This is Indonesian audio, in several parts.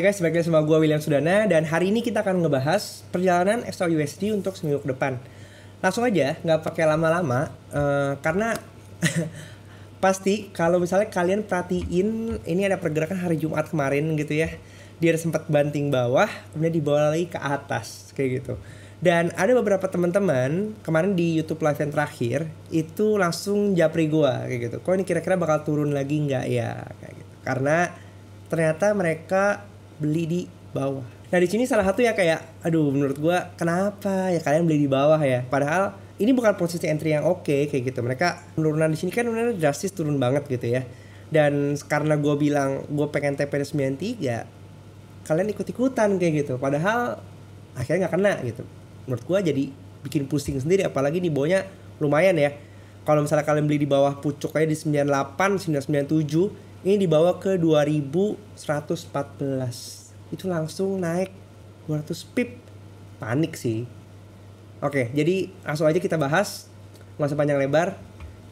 Hai guys, sebagai semua gue William Sudana dan hari ini kita akan ngebahas perjalanan USD untuk seminggu ke depan. Langsung aja, nggak pakai lama-lama, uh, karena pasti kalau misalnya kalian perhatiin ini ada pergerakan hari Jumat kemarin gitu ya, dia sempat banting bawah, kemudian dibawa lagi ke atas kayak gitu. Dan ada beberapa teman-teman kemarin di YouTube live yang terakhir itu langsung japri gue kayak gitu. Kok ini kira-kira bakal turun lagi nggak ya kayak gitu. Karena ternyata mereka beli di bawah. Nah di sini salah satu ya kayak, aduh menurut gue kenapa ya kalian beli di bawah ya? Padahal ini bukan posisi entry yang oke okay, kayak gitu. Mereka penurunan di sini kan benar drastis turun banget gitu ya. Dan karena gue bilang gue pengen TP sembilan 93, kalian ikut-ikutan kayak gitu. Padahal akhirnya nggak kena gitu. Menurut gue jadi bikin pusing sendiri apalagi di bawahnya lumayan ya. Kalau misalnya kalian beli di bawah pucuk di 98, 997 ini dibawa ke 2114 itu langsung naik 200 pip panik sih oke jadi langsung aja kita bahas nggak panjang lebar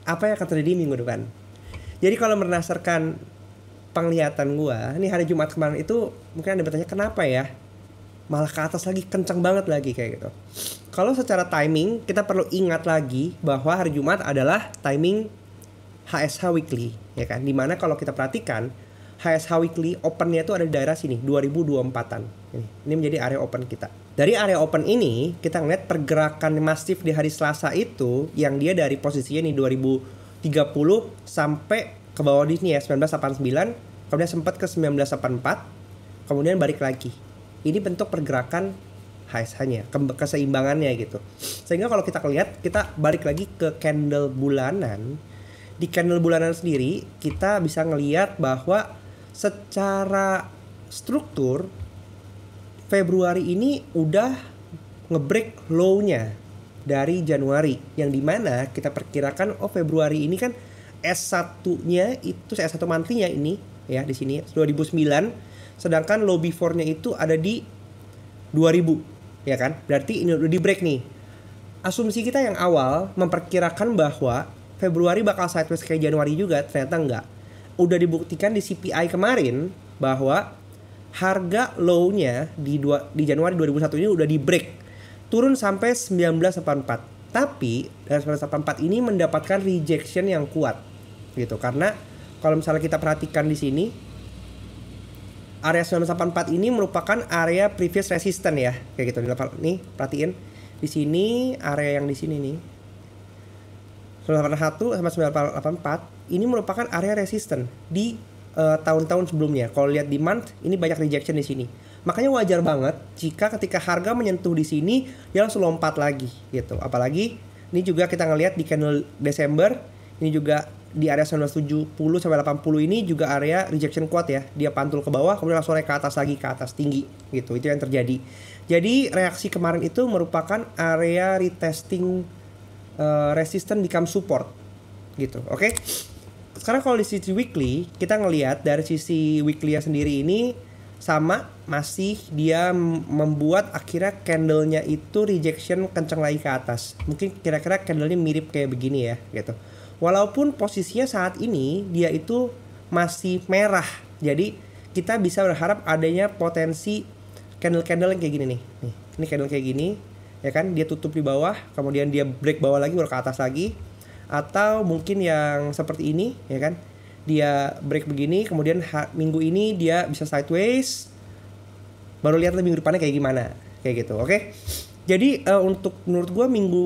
apa yang akan terjadi minggu depan jadi kalau berdasarkan penglihatan gue ini hari Jumat kemarin itu mungkin ada bertanya kenapa ya malah ke atas lagi kencang banget lagi kayak gitu kalau secara timing kita perlu ingat lagi bahwa hari Jumat adalah timing HSH Weekly ya kan dimana kalau kita perhatikan HSH Weekly opennya itu ada di daerah sini 2024an ini, ini menjadi area open kita dari area open ini kita ngeliat pergerakan masif di hari Selasa itu yang dia dari posisinya nih 2030 sampai ke bawah di sini ya 1989 kemudian sempat ke 1984 kemudian balik lagi ini bentuk pergerakan HSH-nya, ke keseimbangannya gitu. Sehingga kalau kita lihat, kita balik lagi ke candle bulanan, di candle bulanan sendiri kita bisa ngelihat bahwa secara struktur Februari ini udah ngebreak low-nya dari Januari yang dimana kita perkirakan oh Februari ini kan S1-nya itu S1 mantinya ini ya di sini 2009 sedangkan low before-nya itu ada di 2000 ya kan berarti ini udah di break nih asumsi kita yang awal memperkirakan bahwa Februari bakal sideways kayak Januari juga ternyata enggak udah dibuktikan di CPI kemarin bahwa harga low-nya di dua, di Januari 2001 ini udah di break turun sampai 1984 tapi dari 1984 ini mendapatkan rejection yang kuat gitu karena kalau misalnya kita perhatikan di sini area 1984 ini merupakan area previous resistance ya kayak gitu nih perhatiin di sini area yang di sini nih 981 sama 984 ini merupakan area resisten di tahun-tahun uh, sebelumnya. Kalau lihat di month ini banyak rejection di sini. Makanya wajar banget jika ketika harga menyentuh di sini dia langsung lompat lagi gitu. Apalagi ini juga kita ngelihat di candle Desember ini juga di area 1970 sampai 80 ini juga area rejection kuat ya. Dia pantul ke bawah kemudian langsung naik ke atas lagi ke atas tinggi gitu. Itu yang terjadi. Jadi reaksi kemarin itu merupakan area retesting uh, eh, resistance become support gitu oke okay? sekarang kalau di sisi weekly kita ngelihat dari sisi weekly nya sendiri ini sama masih dia membuat akhirnya candlenya itu rejection kenceng lagi ke atas mungkin kira-kira candlenya mirip kayak begini ya gitu walaupun posisinya saat ini dia itu masih merah jadi kita bisa berharap adanya potensi candle-candle yang kayak gini nih nih ini candle kayak gini ya kan dia tutup di bawah kemudian dia break bawah lagi baru ke atas lagi atau mungkin yang seperti ini ya kan dia break begini kemudian minggu ini dia bisa sideways baru lihat minggu depannya kayak gimana kayak gitu oke okay? jadi uh, untuk menurut gue minggu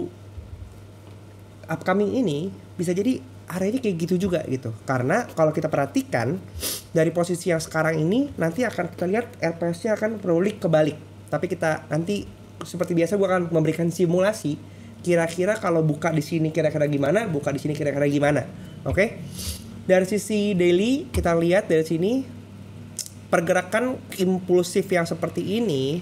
upcoming ini bisa jadi hari ini kayak gitu juga gitu karena kalau kita perhatikan dari posisi yang sekarang ini nanti akan kita lihat RPS-nya akan berulik kebalik tapi kita nanti seperti biasa gue akan memberikan simulasi kira-kira kalau buka di sini kira-kira gimana, buka di sini kira-kira gimana. Oke. Okay? Dari sisi daily kita lihat dari sini pergerakan impulsif yang seperti ini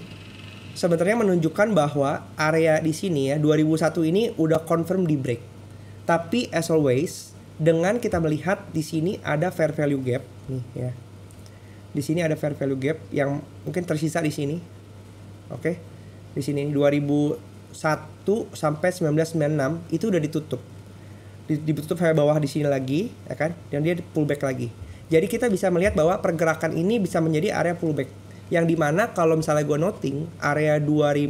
sebenarnya menunjukkan bahwa area di sini ya 2001 ini udah confirm di break. Tapi as always dengan kita melihat di sini ada fair value gap nih ya. Di sini ada fair value gap yang mungkin tersisa di sini. Oke. Okay? di sini 2001 sampai 1996 itu udah ditutup ditutup sampai bawah di sini lagi ya kan dan dia pullback lagi jadi kita bisa melihat bahwa pergerakan ini bisa menjadi area pullback yang dimana kalau misalnya gue noting area 2000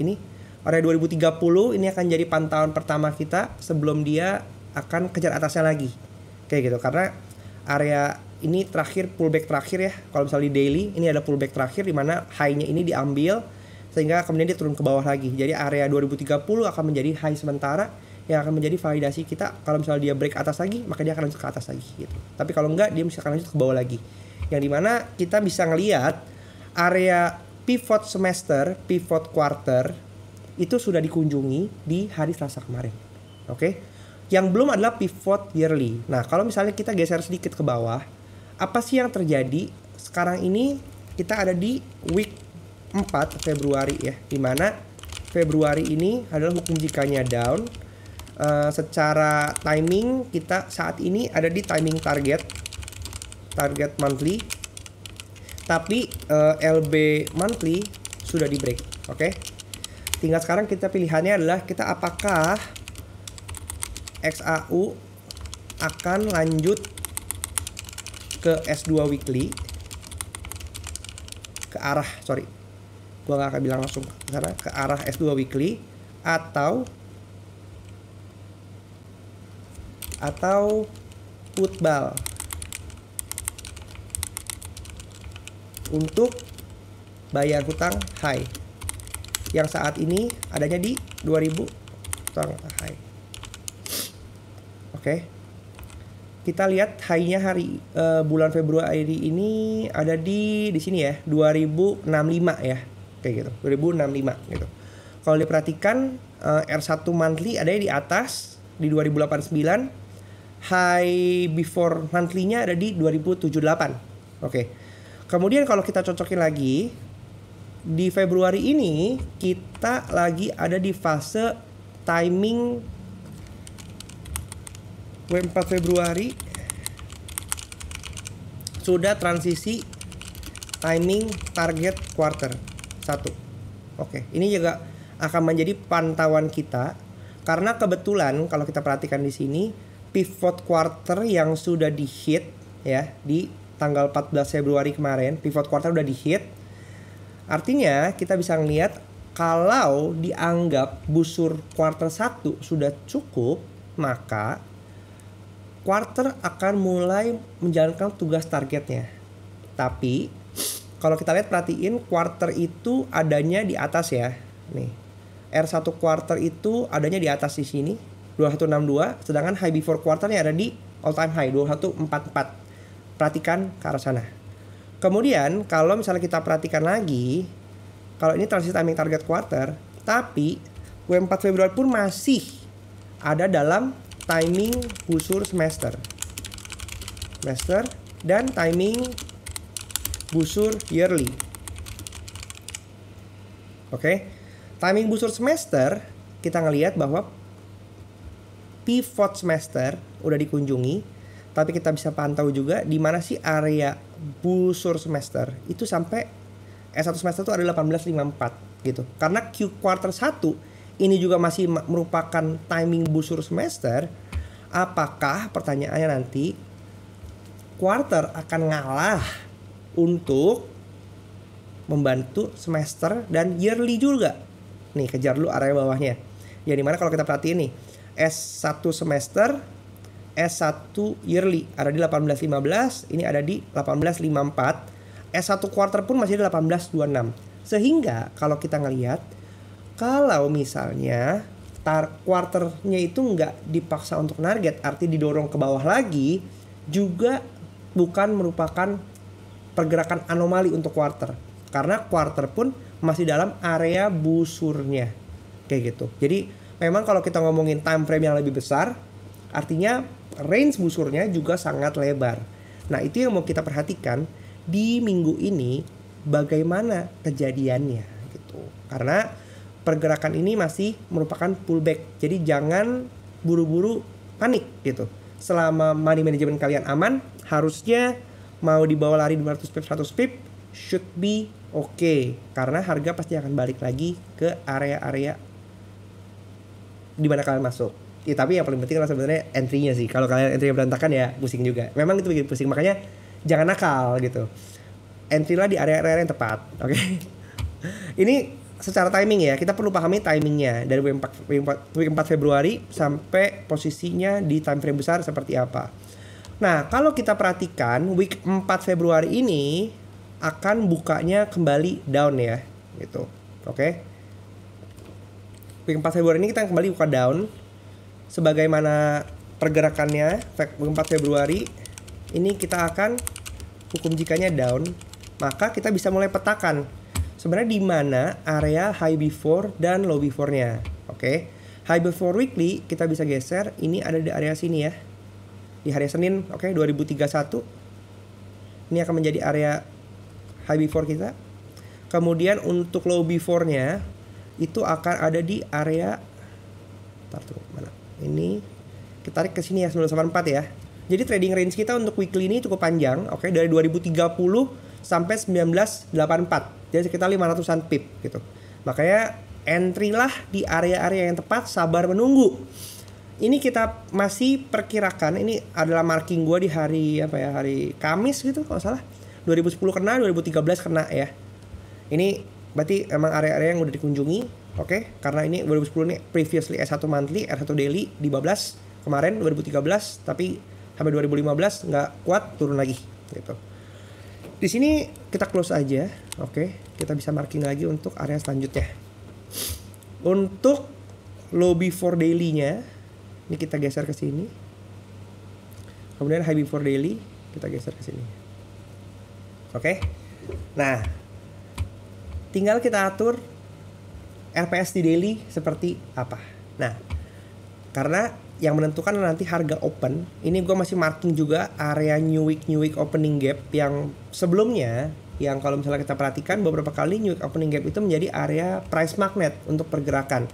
ini area 2030 ini akan jadi pantauan pertama kita sebelum dia akan kejar atasnya lagi kayak gitu karena area ini terakhir pullback terakhir ya kalau misalnya di daily ini ada pullback terakhir di mana high-nya ini diambil sehingga kemudian dia turun ke bawah lagi. Jadi area 2030 akan menjadi high sementara yang akan menjadi validasi kita kalau misalnya dia break atas lagi maka dia akan lanjut ke atas lagi gitu. Tapi kalau enggak dia bisa akan lanjut ke bawah lagi. Yang dimana kita bisa ngelihat area pivot semester, pivot quarter itu sudah dikunjungi di hari Selasa kemarin. Oke. Okay? Yang belum adalah pivot yearly. Nah, kalau misalnya kita geser sedikit ke bawah, apa sih yang terjadi? Sekarang ini kita ada di week 4 Februari ya dimana Februari ini adalah hukum jikanya down uh, secara timing kita saat ini ada di timing target target monthly tapi uh, eh, LB monthly sudah di break oke okay? tinggal sekarang kita pilihannya adalah kita apakah XAU akan lanjut ke S2 weekly ke arah sorry gue gak akan bilang langsung ke sana ke arah S2 weekly atau atau football untuk bayar hutang high yang saat ini adanya di 2000 hutang high oke okay. kita lihat high-nya hari uh, bulan Februari ini ada di di sini ya 2065 ya kayak gitu 2065 gitu kalau diperhatikan uh, eh, R1 monthly ada di atas di 2089 high before monthly-nya ada di 2078 oke okay. kemudian kalau kita cocokin lagi di Februari ini kita lagi ada di fase timing 4 Februari sudah transisi timing target quarter satu. Oke, ini juga akan menjadi pantauan kita karena kebetulan kalau kita perhatikan di sini pivot quarter yang sudah di hit ya di tanggal 14 Februari kemarin pivot quarter udah di hit. Artinya kita bisa melihat kalau dianggap busur quarter 1 sudah cukup, maka quarter akan mulai menjalankan tugas targetnya. Tapi kalau kita lihat perhatiin quarter itu adanya di atas ya. Nih. R1 quarter itu adanya di atas di sini 2162 sedangkan high before quarternya ada di all time high 2144. Perhatikan ke arah sana. Kemudian kalau misalnya kita perhatikan lagi kalau ini transit timing target quarter tapi W4 Februari pun masih ada dalam timing busur semester. Semester dan timing busur yearly. Oke. Okay? Timing busur semester kita ngelihat bahwa pivot semester udah dikunjungi, tapi kita bisa pantau juga di mana sih area busur semester. Itu sampai S1 semester itu ada 1854 gitu. Karena Q quarter 1 ini juga masih merupakan timing busur semester, apakah pertanyaannya nanti quarter akan ngalah untuk membantu semester dan yearly juga. Nih, kejar dulu area bawahnya. Ya, mana kalau kita perhatiin nih, S1 semester, S1 yearly ada di 1815, ini ada di 1854. S1 quarter pun masih di 1826. Sehingga kalau kita ngelihat, kalau misalnya tar quarternya itu nggak dipaksa untuk target, arti didorong ke bawah lagi, juga bukan merupakan pergerakan anomali untuk quarter karena quarter pun masih dalam area busurnya kayak gitu jadi memang kalau kita ngomongin time frame yang lebih besar artinya range busurnya juga sangat lebar nah itu yang mau kita perhatikan di minggu ini bagaimana kejadiannya gitu karena pergerakan ini masih merupakan pullback jadi jangan buru-buru panik gitu selama money management kalian aman harusnya mau dibawa lari 200 pip 100 pip should be okay karena harga pasti akan balik lagi ke area-area di mana kalian masuk. Ya, tapi yang paling penting adalah sebenarnya entry-nya sih. Kalau kalian entry berantakan ya pusing juga. Memang itu bikin pusing. Makanya jangan nakal gitu. Entry lah di area-area yang tepat. Oke. Okay? Ini secara timing ya, kita perlu pahami timingnya dari week 4, week 4 Februari sampai posisinya di time frame besar seperti apa. Nah, kalau kita perhatikan week 4 Februari ini akan bukanya kembali down ya, gitu. Oke. Okay? Week 4 Februari ini kita kembali buka down sebagaimana pergerakannya week 4 Februari ini kita akan hukum jikanya down, maka kita bisa mulai petakan sebenarnya di mana area high before dan low before-nya. Oke. Okay? High before weekly kita bisa geser ini ada di area sini ya di hari Senin oke okay, 2031 ini akan menjadi area high before kita kemudian untuk low before nya itu akan ada di area Bentar, tuh, mana ini kita tarik ke sini ya 984 ya jadi trading range kita untuk weekly ini cukup panjang oke okay, dari 2030 sampai 1984 jadi sekitar 500an pip gitu makanya entry lah di area-area yang tepat sabar menunggu ini kita masih perkirakan ini adalah marking gue di hari apa ya hari Kamis gitu kalau salah 2010 kena 2013 kena ya ini berarti emang area-area yang udah dikunjungi oke okay? karena ini 2010 ini previously S1 monthly R1 daily di 12 kemarin 2013 tapi sampai 2015 nggak kuat turun lagi gitu di sini kita close aja oke okay? kita bisa marking lagi untuk area selanjutnya untuk lobby for daily-nya ini kita geser ke sini. Kemudian high before daily kita geser ke sini. Oke. Okay? Nah, tinggal kita atur RPS di daily seperti apa. Nah, karena yang menentukan nanti harga open, ini gue masih marking juga area new week new week opening gap yang sebelumnya yang kalau misalnya kita perhatikan beberapa kali new week opening gap itu menjadi area price magnet untuk pergerakan.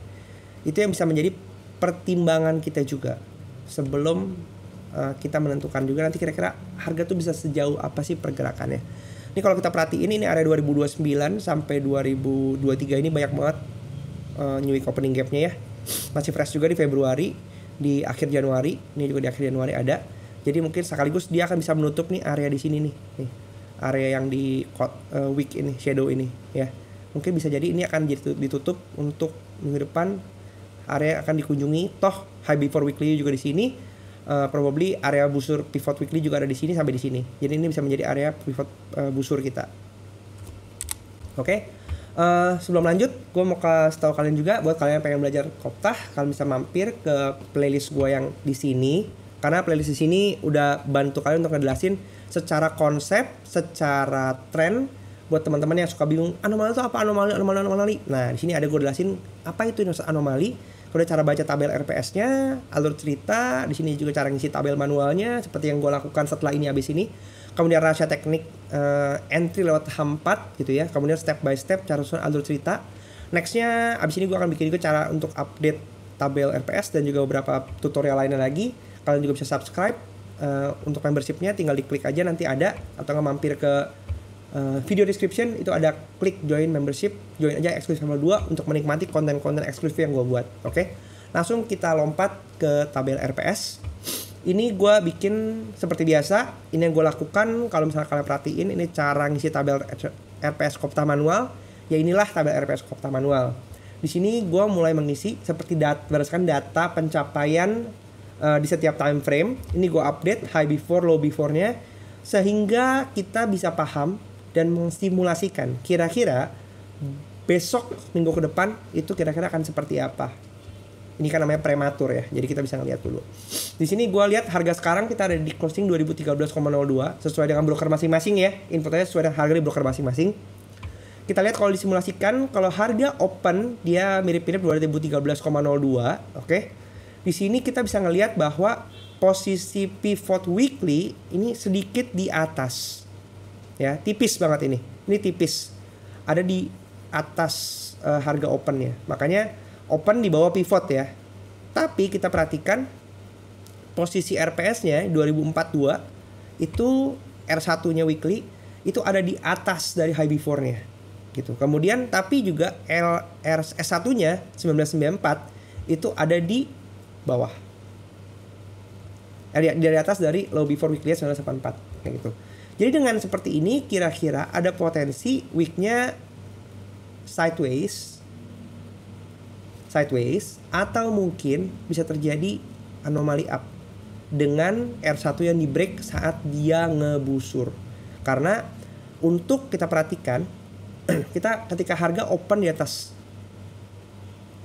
Itu yang bisa menjadi pertimbangan kita juga sebelum uh, kita menentukan juga nanti kira-kira harga tuh bisa sejauh apa sih pergerakannya. Ini kalau kita perhatiin ini area 2029 sampai 2023 ini banyak banget uh, new week opening gapnya ya. Masih fresh juga di Februari, di akhir Januari, ini juga di akhir Januari ada. Jadi mungkin sekaligus dia akan bisa menutup nih area di sini nih, nih area yang di uh, week ini, shadow ini ya. Mungkin bisa jadi ini akan ditutup untuk minggu depan area akan dikunjungi. Toh High Before Weekly juga di sini. Uh, probably area busur pivot weekly juga ada di sini sampai di sini. Jadi ini bisa menjadi area pivot uh, busur kita. Oke. Okay? Uh, eh, sebelum lanjut, gue mau kasih tahu kalian juga buat kalian yang pengen belajar koptah, kalian bisa mampir ke playlist gue yang di sini. Karena playlist di sini udah bantu kalian untuk ngejelasin secara konsep, secara tren buat teman-teman yang suka bingung anomali itu apa anomali anomali anomali. Nah di sini ada gue jelasin apa itu anomali, kemudian cara baca tabel RPS-nya, alur cerita, di sini juga cara ngisi tabel manualnya seperti yang gue lakukan setelah ini habis ini. Kemudian rahasia teknik uh, entry lewat H4 gitu ya. Kemudian step by step cara susun alur cerita. Nextnya abis ini gue akan bikin juga cara untuk update tabel RPS dan juga beberapa tutorial lainnya lagi. Kalian juga bisa subscribe uh, untuk membershipnya tinggal diklik aja nanti ada atau nggak mampir ke Eh, video description itu ada klik join membership join aja eksklusif nomor 2 untuk menikmati konten-konten eksklusif yang gue buat oke okay? langsung kita lompat ke tabel RPS ini gue bikin seperti biasa ini yang gue lakukan kalau misalnya kalian perhatiin ini cara ngisi tabel RPS Kopta manual ya inilah tabel RPS Kopta manual di sini gue mulai mengisi seperti dat berdasarkan data pencapaian uh, di setiap time frame ini gue update high before low before nya sehingga kita bisa paham dan mengstimulasikan kira-kira besok minggu ke depan itu kira-kira akan seperti apa. Ini kan namanya prematur ya, jadi kita bisa ngeliat dulu. Di sini gue lihat harga sekarang kita ada di closing 2013,02 sesuai dengan broker masing-masing ya. Infonya sesuai dengan harga di broker masing-masing. Kita lihat kalau disimulasikan kalau harga open dia mirip-mirip 2013,02, oke. Okay? Di sini kita bisa ngelihat bahwa posisi pivot weekly ini sedikit di atas ya tipis banget ini ini tipis ada di atas uh, harga open ya makanya open di bawah pivot ya tapi kita perhatikan posisi RPS-nya 2042 itu R1-nya weekly itu ada di atas dari high before-nya gitu. Kemudian tapi juga L, R, S1-nya 1994 itu ada di bawah. Eh, dari, dari atas dari low before weekly 1984 kayak gitu. Jadi dengan seperti ini kira-kira ada potensi weeknya sideways sideways atau mungkin bisa terjadi anomali up dengan R1 yang di break saat dia ngebusur. Karena untuk kita perhatikan kita ketika harga open di atas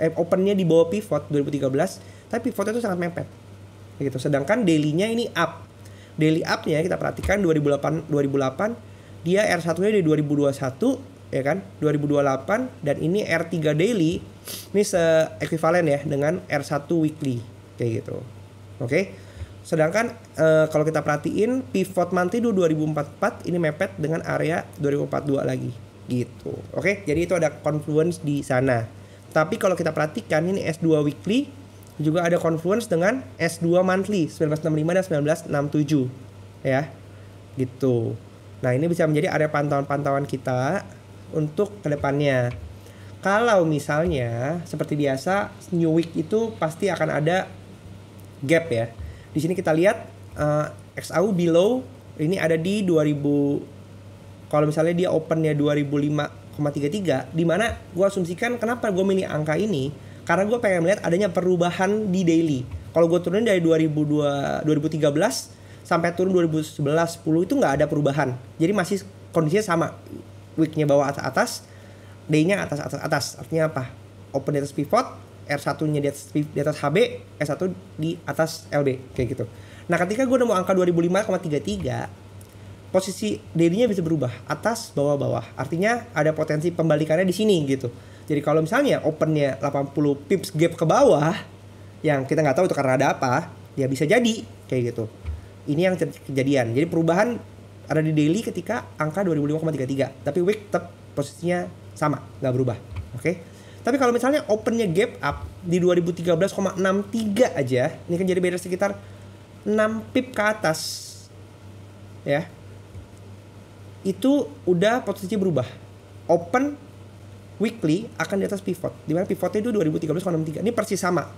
eh, opennya di bawah pivot 2013 tapi pivotnya itu sangat mepet gitu sedangkan dailynya ini up daily up-nya kita perhatikan 2008 2008 dia R1-nya di 2021 ya kan 2028 dan ini R3 daily ini ekuivalen ya dengan R1 weekly kayak gitu. Oke. Okay? Sedangkan e, kalau kita perhatiin pivot Manti 2044 ini mepet dengan area 2042 lagi gitu. Oke, okay? jadi itu ada confluence di sana. Tapi kalau kita perhatikan ini S2 weekly juga ada confluence dengan S2 monthly 1965 dan 1967 ya gitu nah ini bisa menjadi area pantauan-pantauan kita untuk kedepannya kalau misalnya seperti biasa new week itu pasti akan ada gap ya di sini kita lihat uh, eh, XAU below ini ada di 2000 kalau misalnya dia opennya 2005,33 di mana gua asumsikan kenapa gue milih angka ini karena gue pengen melihat adanya perubahan di daily kalau gue turunin dari 2002 2013 sampai turun 2011 10 itu nggak ada perubahan jadi masih kondisinya sama weeknya bawah atas atas daynya atas atas atas artinya apa open di atas pivot R1 nya di atas, di atas HB S1 di atas LB kayak gitu nah ketika gue nemu angka 2005,33 posisi daily-nya bisa berubah atas bawah bawah artinya ada potensi pembalikannya di sini gitu jadi kalau misalnya opennya 80 pips gap ke bawah, yang kita nggak tahu itu karena ada apa, ya bisa jadi kayak gitu. Ini yang kejadian. Jadi perubahan ada di daily ketika angka 25,33, tapi week tetap posisinya sama, nggak berubah. Oke. Okay? Tapi kalau misalnya opennya gap up di 2013,63 aja, ini kan jadi beda sekitar 6 pip ke atas. Ya. Itu udah posisi berubah. Open weekly akan di atas pivot di mana pivotnya itu 63. ini persis sama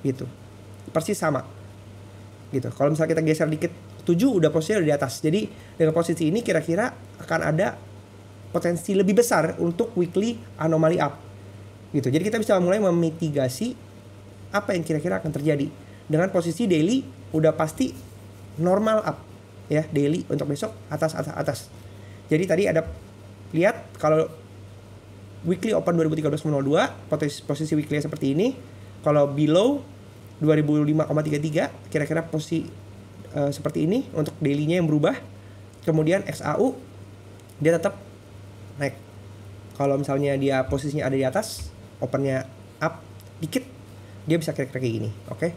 gitu persis sama gitu kalau misalnya kita geser dikit 7 udah posisinya udah di atas jadi dengan posisi ini kira-kira akan ada potensi lebih besar untuk weekly anomali up gitu jadi kita bisa mulai memitigasi apa yang kira-kira akan terjadi dengan posisi daily udah pasti normal up ya daily untuk besok atas atas atas jadi tadi ada lihat kalau weekly open 2013.02 posisi, posisi weekly seperti ini kalau below 2005,33 kira-kira posisi uh, eh, seperti ini untuk dailynya yang berubah kemudian XAU dia tetap naik kalau misalnya dia posisinya ada di atas opennya up dikit dia bisa kira-kira kayak gini oke okay?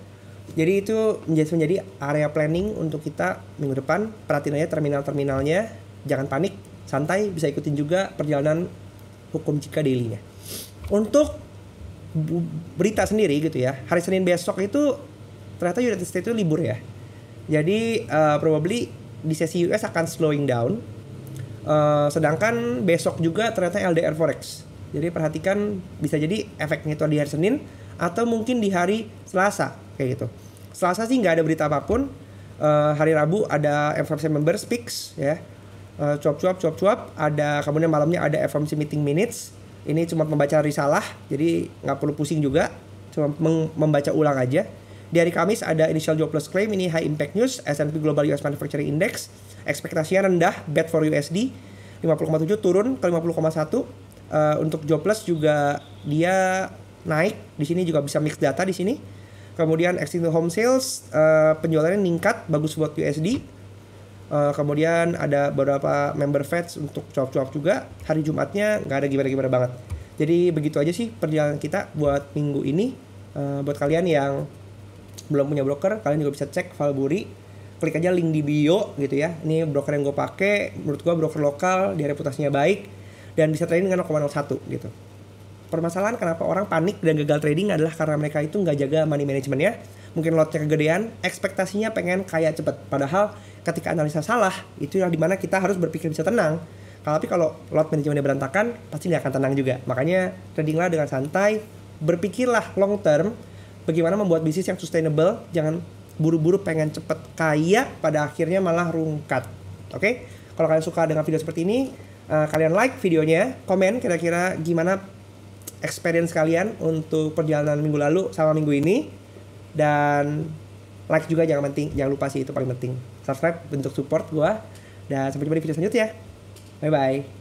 jadi itu menjadi menjadi area planning untuk kita minggu depan perhatiin aja terminal-terminalnya jangan panik santai bisa ikutin juga perjalanan hukum jika Dailynya. Untuk berita sendiri gitu ya. Hari Senin besok itu ternyata United States itu libur ya. Jadi uh, probably di sesi US akan slowing down. Uh, sedangkan besok juga ternyata LDR forex. Jadi perhatikan bisa jadi efeknya itu di hari Senin atau mungkin di hari Selasa kayak gitu. Selasa sih nggak ada berita apapun. Uh, hari Rabu ada FOMC member speaks ya. Eh, cuap cuap uh, cuap-cuap ada kemudian malamnya ada FMC meeting minutes ini cuma membaca risalah jadi nggak perlu pusing juga cuma membaca ulang aja di hari Kamis ada initial jobless claim ini high impact news S&P Global US Manufacturing Index ekspektasinya rendah bad for USD 50,7 turun ke 50,1 uh, eh, untuk jobless juga dia naik di sini juga bisa mix data di sini kemudian existing home sales uh, penjualannya meningkat bagus buat USD Uh, kemudian ada beberapa member fans untuk cuap-cuap juga. Hari Jumatnya nggak ada gimana-gimana banget. Jadi begitu aja sih perjalanan kita buat minggu ini. Uh, buat kalian yang belum punya broker, kalian juga bisa cek Valburi. Klik aja link di bio gitu ya. Ini broker yang gue pakai. Menurut gue broker lokal, dia reputasinya baik. Dan bisa trading dengan 0,01 gitu. Permasalahan kenapa orang panik dan gagal trading adalah karena mereka itu nggak jaga money managementnya mungkin lotnya kegedean, ekspektasinya pengen kaya cepet. Padahal ketika analisa salah, itu yang dimana kita harus berpikir bisa tenang. Kalau tapi kalau lot manajemennya berantakan, pasti nggak akan tenang juga. Makanya tradinglah dengan santai, berpikirlah long term, bagaimana membuat bisnis yang sustainable, jangan buru-buru pengen cepet kaya, pada akhirnya malah rungkat. Oke? Okay? Kalau kalian suka dengan video seperti ini, uh, kalian like videonya, komen kira-kira gimana experience kalian untuk perjalanan minggu lalu sama minggu ini dan like juga jangan penting jangan lupa sih itu paling penting subscribe bentuk support gue dan sampai jumpa di video selanjutnya bye bye